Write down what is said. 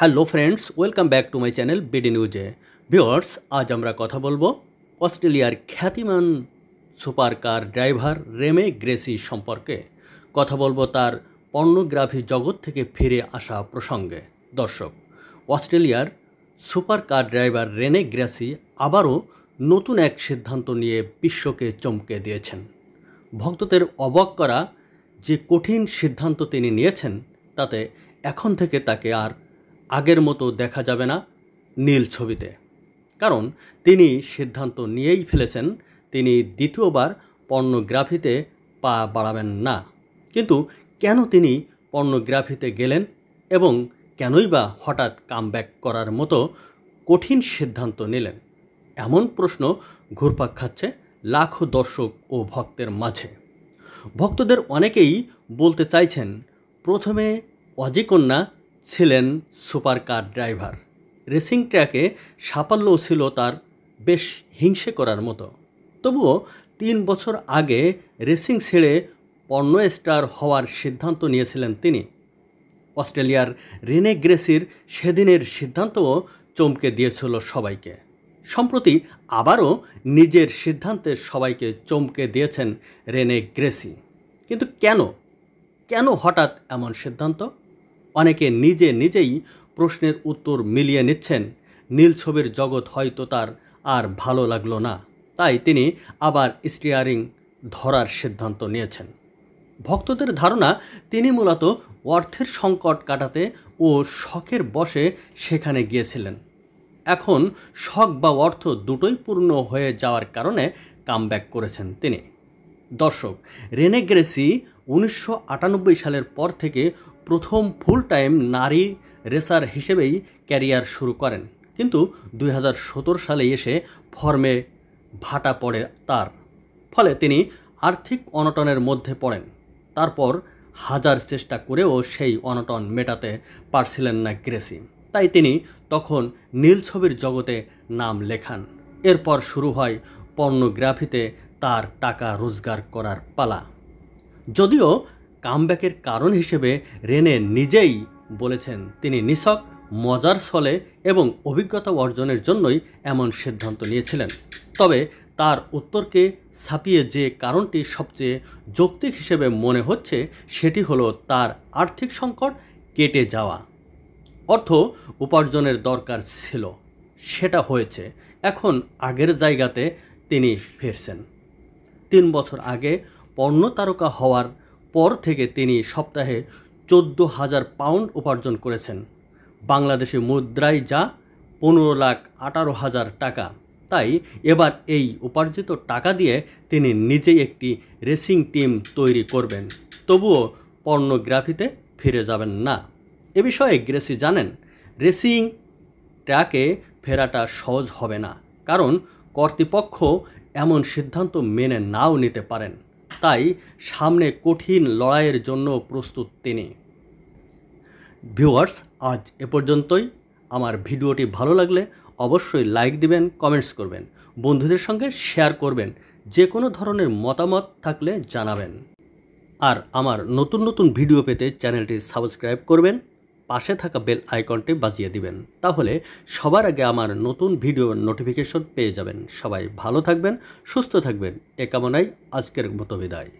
hello friends welcome back to my channel BD নিউজে viewers আজ আমরা কথা বলবো অস্ট্রেলিয়ার খ্যাতিমান super car driver Renee Gracie সম্পর্কে কথা বলবো তার পর্নোগ্রাফি জগৎ থেকে ফিরে আসা প্রসঙ্গে দর্শক অস্ট্রেলিয়ার super car driver Renee Gracie আবারও নতুন এক সিদ্ধান্ত নিয়ে বিশ্বকে চমকে দিয়েছেন ভক্তদের অবাক করা যে কঠিন সিদ্ধান্ত তিনি নিয়েছেন তাতে এখন থেকে তাকে আর আগের মতো দেখা যাবে না নীল ছবিতে কারণ তিনি সিদ্ধান্ত নিয়েই ফেলেছেন তিনি দ্বিতীয়বার পর্নোগ্রাফিতে পা বাড়াবেন না কিন্তু কেন তিনি পর্নোগ্রাফিতে গেলেন এবং কেনই বা হঠাৎ কামব্যাক করার মতো কঠিন সিদ্ধান্ত নিলেন এমন প্রশ্ন ঘুরপাক খাচ্ছে লাখো দর্শক ও ভক্তের মাঝে ভক্তদের অনেকেই বলতে চাইছেন প্রথমে অজিকন্যা ছিলেন সুপার কার ড্রাইভার রেসিং ট্র্যাকে সাফল্যও ছিল তার বেশ হিংসে করার মতো তবুও তিন বছর আগে রেসিং ছেড়ে পণ্য স্টার হওয়ার সিদ্ধান্ত নিয়েছিলেন তিনি অস্ট্রেলিয়ার রেনে গ্রেসির সেদিনের সিদ্ধান্তও চমকে দিয়েছিল সবাইকে সম্প্রতি আবারও নিজের সিদ্ধান্তে সবাইকে চমকে দিয়েছেন রেনে গ্রেসি কিন্তু কেন কেন হঠাৎ এমন সিদ্ধান্ত অনেকে নিজে নিজেই প্রশ্নের উত্তর মিলিয়ে নিচ্ছেন নীল ছবির জগৎ হয়তো তার আর ভালো লাগলো না তাই তিনি আবার স্টিয়ারিং ধরার সিদ্ধান্ত নিয়েছেন ভক্তদের ধারণা তিনি মূলত অর্থের সংকট কাটাতে ও শখের বসে সেখানে গিয়েছিলেন এখন শখ বা অর্থ দুটোই পূর্ণ হয়ে যাওয়ার কারণে কামব্যাক করেছেন তিনি দর্শক রেনেগ্রেসি উনিশশো সালের পর থেকে প্রথম ফুল টাইম নারী রেসার হিসেবেই ক্যারিয়ার শুরু করেন কিন্তু দুই সালে এসে ফর্মে ভাটা পড়ে তার ফলে তিনি আর্থিক অনটনের মধ্যে পড়েন তারপর হাজার চেষ্টা করেও সেই অনটন মেটাতে পারছিলেন না গ্রেসি তাই তিনি তখন নীল ছবির জগতে নাম লেখান এরপর শুরু হয় পর্নোগ্রাফিতে তার টাকা রোজগার করার পালা যদিও কামব্যাকের কারণ হিসেবে রেনে নিজেই বলেছেন তিনি নিছক মজার ছলে এবং অভিজ্ঞতা অর্জনের জন্যই এমন সিদ্ধান্ত নিয়েছিলেন তবে তার উত্তরকে ছাপিয়ে যে কারণটি সবচেয়ে যৌক্তিক হিসেবে মনে হচ্ছে সেটি হলো তার আর্থিক সংকট কেটে যাওয়া অর্থ উপার্জনের দরকার ছিল সেটা হয়েছে এখন আগের জায়গাতে তিনি ফিরছেন তিন বছর আগে পণ্য তারকা হওয়ার পর থেকে তিনি সপ্তাহে চোদ্দ হাজার পাউন্ড উপার্জন করেছেন বাংলাদেশি মুদ্রায় যা পনেরো লাখ আঠারো হাজার টাকা তাই এবার এই উপার্জিত টাকা দিয়ে তিনি নিজেই একটি রেসিং টিম তৈরি করবেন তবুও পর্নোগ্রাফিতে ফিরে যাবেন না এ বিষয়ে গ্রেসি জানেন রেসিং ট্র্যাকে ফেরাটা সহজ হবে না কারণ কর্তৃপক্ষ এমন সিদ্ধান্ত মেনে নাও নিতে পারেন তাই সামনে কঠিন লড়াইয়ের জন্য প্রস্তুত তিনি ভিউয়ার্স আজ এ পর্যন্তই আমার ভিডিওটি ভালো লাগলে অবশ্যই লাইক দিবেন কমেন্টস করবেন বন্ধুদের সঙ্গে শেয়ার করবেন যে কোনো ধরনের মতামত থাকলে জানাবেন আর আমার নতুন নতুন ভিডিও পেতে চ্যানেলটি সাবস্ক্রাইব করবেন পাশে থাকা বেল আইকনটি বাজিয়ে দিবেন তাহলে সবার আগে আমার নতুন ভিডিওর নোটিফিকেশন পেয়ে যাবেন সবাই ভালো থাকবেন সুস্থ থাকবেন এ কামনাই আজকের মতো বিদায়